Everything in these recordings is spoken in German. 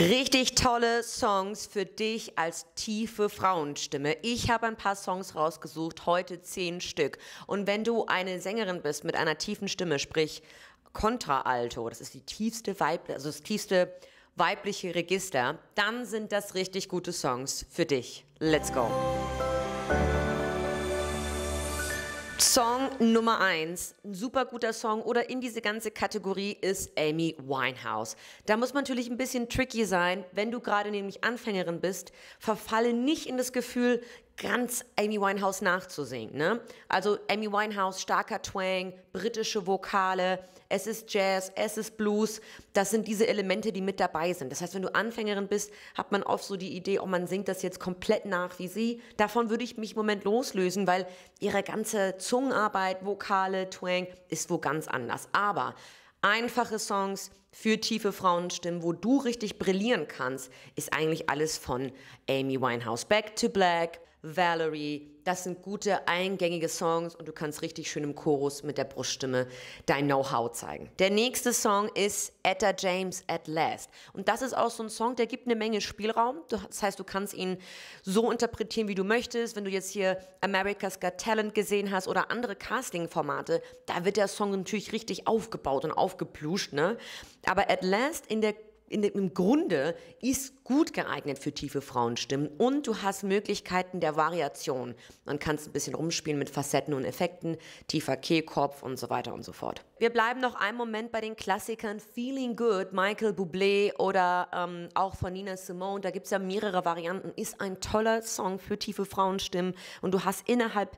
Richtig tolle Songs für dich als tiefe Frauenstimme. Ich habe ein paar Songs rausgesucht, heute zehn Stück. Und wenn du eine Sängerin bist mit einer tiefen Stimme, sprich Contraalto, das ist die tiefste Weib also das tiefste weibliche Register, dann sind das richtig gute Songs für dich. Let's go. Song Nummer eins, ein super guter Song oder in diese ganze Kategorie ist Amy Winehouse. Da muss man natürlich ein bisschen tricky sein, wenn du gerade nämlich Anfängerin bist. Verfalle nicht in das Gefühl, ganz Amy Winehouse nachzusingen. Ne? Also Amy Winehouse, starker Twang, britische Vokale, es ist Jazz, es ist Blues. Das sind diese Elemente, die mit dabei sind. Das heißt, wenn du Anfängerin bist, hat man oft so die Idee, oh, man singt das jetzt komplett nach wie sie. Davon würde ich mich im Moment loslösen, weil ihre ganze Zungenarbeit, Vokale, Twang ist wo ganz anders. Aber einfache Songs für tiefe Frauenstimmen, wo du richtig brillieren kannst, ist eigentlich alles von Amy Winehouse. Back to Black, Valerie. Das sind gute, eingängige Songs und du kannst richtig schön im Chorus mit der Bruststimme dein Know-how zeigen. Der nächste Song ist Etta James at Last. Und das ist auch so ein Song, der gibt eine Menge Spielraum. Das heißt, du kannst ihn so interpretieren, wie du möchtest. Wenn du jetzt hier America's Got Talent gesehen hast oder andere Casting-Formate, da wird der Song natürlich richtig aufgebaut und aufgepluscht. Ne? Aber at last in der in, im Grunde ist gut geeignet für tiefe Frauenstimmen und du hast Möglichkeiten der Variation. Man kann ein bisschen rumspielen mit Facetten und Effekten, tiefer Kehlkopf und so weiter und so fort. Wir bleiben noch einen Moment bei den Klassikern Feeling Good, Michael Bublé oder ähm, auch von Nina Simone. Da gibt es ja mehrere Varianten. Ist ein toller Song für tiefe Frauenstimmen und du hast innerhalb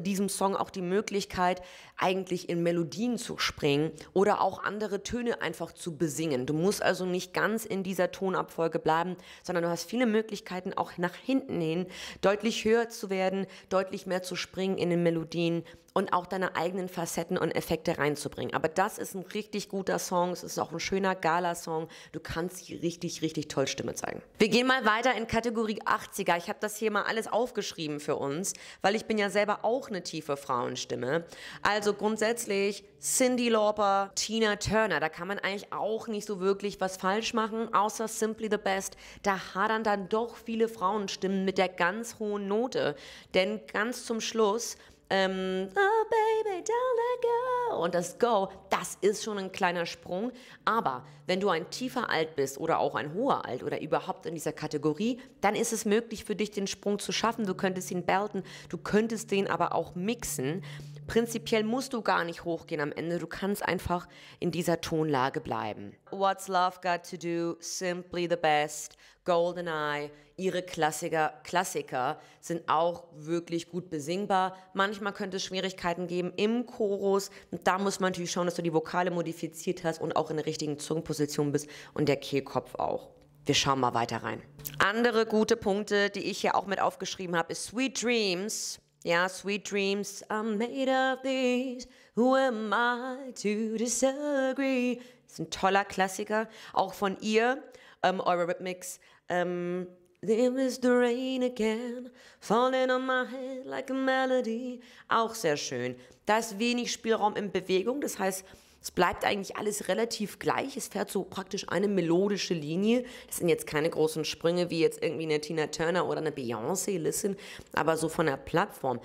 diesem Song auch die Möglichkeit, eigentlich in Melodien zu springen oder auch andere Töne einfach zu besingen. Du musst also nicht ganz in dieser Tonabfolge bleiben, sondern du hast viele Möglichkeiten, auch nach hinten hin deutlich höher zu werden, deutlich mehr zu springen in den Melodien, und auch deine eigenen Facetten und Effekte reinzubringen. Aber das ist ein richtig guter Song, es ist auch ein schöner Gala-Song. Du kannst richtig, richtig toll Stimme zeigen. Wir gehen mal weiter in Kategorie 80er. Ich habe das hier mal alles aufgeschrieben für uns, weil ich bin ja selber auch eine tiefe Frauenstimme. Also grundsätzlich Cindy Lauper, Tina Turner, da kann man eigentlich auch nicht so wirklich was falsch machen, außer Simply the Best. Da hadern dann doch viele Frauenstimmen mit der ganz hohen Note. Denn ganz zum Schluss ähm, oh baby, don't let go und das go, das ist schon ein kleiner Sprung. Aber wenn du ein tiefer Alt bist oder auch ein hoher Alt oder überhaupt in dieser Kategorie, dann ist es möglich für dich, den Sprung zu schaffen. Du könntest ihn belten, du könntest den aber auch mixen. Prinzipiell musst du gar nicht hochgehen am Ende, du kannst einfach in dieser Tonlage bleiben. What's Love Got to Do, Simply the Best, Goldeneye, ihre Klassiker, Klassiker sind auch wirklich gut besingbar. Manchmal könnte es Schwierigkeiten geben im Chorus. Und da muss man natürlich schauen, dass du die Vokale modifiziert hast und auch in der richtigen Zungenposition bist und der Kehlkopf auch. Wir schauen mal weiter rein. Andere gute Punkte, die ich hier auch mit aufgeschrieben habe, ist Sweet Dreams. Ja, sweet dreams are made of these. Who am I to disagree? Das ist ein toller Klassiker, auch von ihr, ähm, Eurythmics. Ähm, There is the rain again, falling on my head like a melody. Auch sehr schön. Da ist wenig Spielraum in Bewegung, das heißt, es bleibt eigentlich alles relativ gleich. Es fährt so praktisch eine melodische Linie. Das sind jetzt keine großen Sprünge wie jetzt irgendwie eine Tina Turner oder eine Beyoncé, listen. Aber so von der Plattform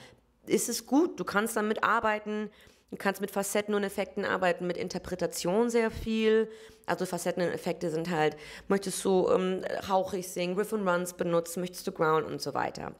ist es gut. Du kannst damit arbeiten. Du kannst mit Facetten und Effekten arbeiten, mit Interpretation sehr viel. Also Facetten und Effekte sind halt, möchtest du ähm, hauchig singen, Riff and Runs benutzen, möchtest du Ground und so weiter.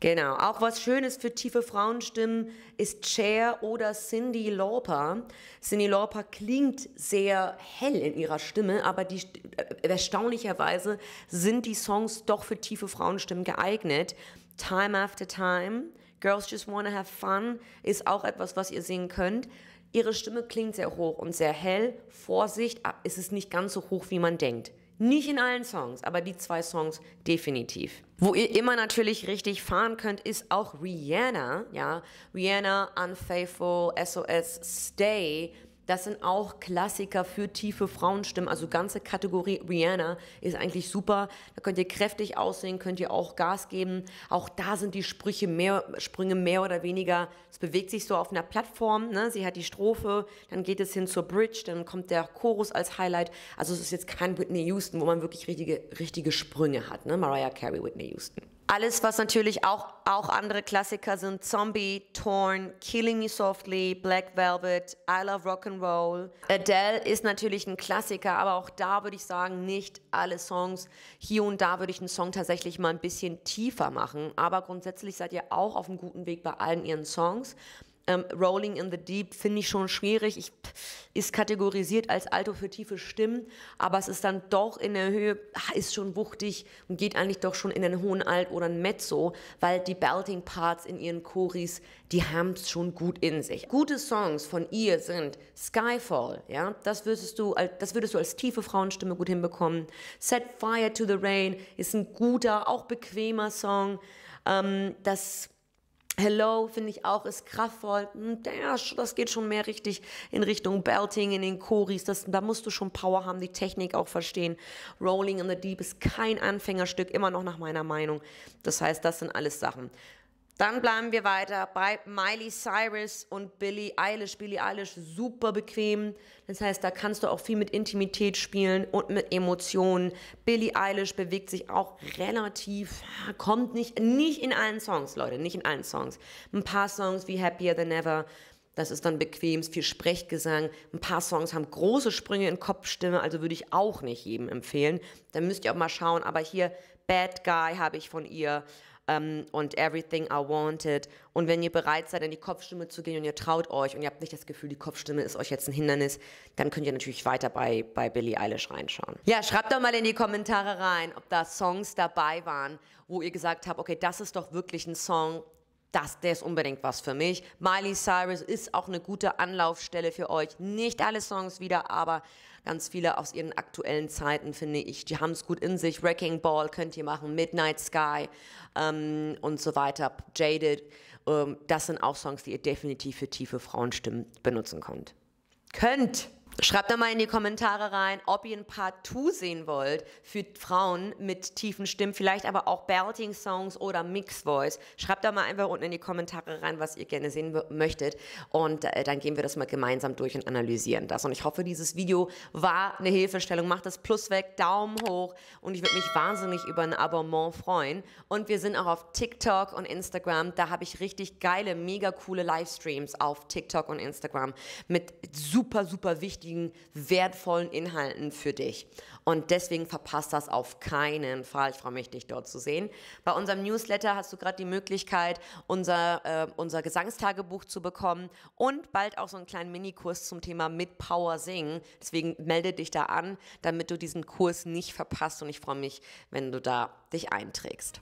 Genau. Auch was Schönes für tiefe Frauenstimmen ist Cher oder Cindy Lauper. Cindy Lauper klingt sehr hell in ihrer Stimme, aber die, äh, erstaunlicherweise sind die Songs doch für tiefe Frauenstimmen geeignet. Time after Time, Girls Just Wanna Have Fun ist auch etwas, was ihr singen könnt. Ihre Stimme klingt sehr hoch und sehr hell. Vorsicht, ist es nicht ganz so hoch, wie man denkt. Nicht in allen Songs, aber die zwei Songs definitiv. Wo ihr immer natürlich richtig fahren könnt, ist auch Rihanna. Ja, Rihanna, Unfaithful, SOS, Stay das sind auch Klassiker für tiefe Frauenstimmen. Also ganze Kategorie Rihanna ist eigentlich super. Da könnt ihr kräftig aussehen, könnt ihr auch Gas geben. Auch da sind die Sprüche mehr, Sprünge mehr oder weniger. Es bewegt sich so auf einer Plattform. Ne? Sie hat die Strophe, dann geht es hin zur Bridge, dann kommt der Chorus als Highlight. Also es ist jetzt kein Whitney Houston, wo man wirklich richtige, richtige Sprünge hat. Ne? Mariah Carey, Whitney Houston. Alles, was natürlich auch, auch andere Klassiker sind, Zombie, Torn, Killing Me Softly, Black Velvet, I Love Rock and Roll. Adele ist natürlich ein Klassiker, aber auch da würde ich sagen, nicht alle Songs. Hier und da würde ich einen Song tatsächlich mal ein bisschen tiefer machen, aber grundsätzlich seid ihr auch auf einem guten Weg bei allen ihren Songs. Ähm, Rolling in the Deep finde ich schon schwierig. Ich, ist kategorisiert als Alto für tiefe Stimmen, aber es ist dann doch in der Höhe, ah, ist schon wuchtig und geht eigentlich doch schon in einen hohen Alt oder ein Mezzo, weil die Belting Parts in ihren Choris, die haben es schon gut in sich. Gute Songs von ihr sind Skyfall, ja, das würdest du, das würdest du als tiefe Frauenstimme gut hinbekommen. Set Fire to the Rain ist ein guter, auch bequemer Song. Ähm, das Hello finde ich auch, ist kraftvoll. Hm, das geht schon mehr richtig in Richtung Belting, in den Choris. Das, da musst du schon Power haben, die Technik auch verstehen. Rolling in the Deep ist kein Anfängerstück, immer noch nach meiner Meinung. Das heißt, das sind alles Sachen. Dann bleiben wir weiter bei Miley Cyrus und Billie Eilish. Billie Eilish super bequem. Das heißt, da kannst du auch viel mit Intimität spielen und mit Emotionen. Billie Eilish bewegt sich auch relativ, kommt nicht, nicht in allen Songs, Leute, nicht in allen Songs. Ein paar Songs wie Happier Than Ever, das ist dann bequem, viel Sprechgesang. Ein paar Songs haben große Sprünge in Kopfstimme, also würde ich auch nicht jedem empfehlen. Da müsst ihr auch mal schauen. Aber hier Bad Guy habe ich von ihr um, ähm, und Everything I Wanted. Und wenn ihr bereit seid, in die Kopfstimme zu gehen und ihr traut euch und ihr habt nicht das Gefühl, die Kopfstimme ist euch jetzt ein Hindernis, dann könnt ihr natürlich weiter bei, bei Billie Eilish reinschauen. Ja, schreibt doch mal in die Kommentare rein, ob da Songs dabei waren, wo ihr gesagt habt, okay, das ist doch wirklich ein Song, das, der ist unbedingt was für mich. Miley Cyrus ist auch eine gute Anlaufstelle für euch. Nicht alle Songs wieder, aber ganz viele aus ihren aktuellen Zeiten, finde ich. Die haben es gut in sich. Wrecking Ball könnt ihr machen, Midnight Sky ähm, und so weiter, Jaded. Ähm, das sind auch Songs, die ihr definitiv für tiefe Frauenstimmen benutzen könnt. Könnt! Schreibt da mal in die Kommentare rein, ob ihr ein Part 2 sehen wollt für Frauen mit tiefen Stimmen, vielleicht aber auch Belting Songs oder Mix Voice. Schreibt da mal einfach unten in die Kommentare rein, was ihr gerne sehen möchtet und äh, dann gehen wir das mal gemeinsam durch und analysieren das. Und ich hoffe, dieses Video war eine Hilfestellung. Macht das Plus weg, Daumen hoch und ich würde mich wahnsinnig über ein Abonnement freuen. Und wir sind auch auf TikTok und Instagram. Da habe ich richtig geile, mega coole Livestreams auf TikTok und Instagram mit super, super wichtigen wichtigen, wertvollen Inhalten für dich. Und deswegen verpasst das auf keinen Fall. Ich freue mich, dich dort zu sehen. Bei unserem Newsletter hast du gerade die Möglichkeit, unser, äh, unser Gesangstagebuch zu bekommen und bald auch so einen kleinen Minikurs zum Thema Mit Power Singen. Deswegen melde dich da an, damit du diesen Kurs nicht verpasst. Und ich freue mich, wenn du da dich einträgst.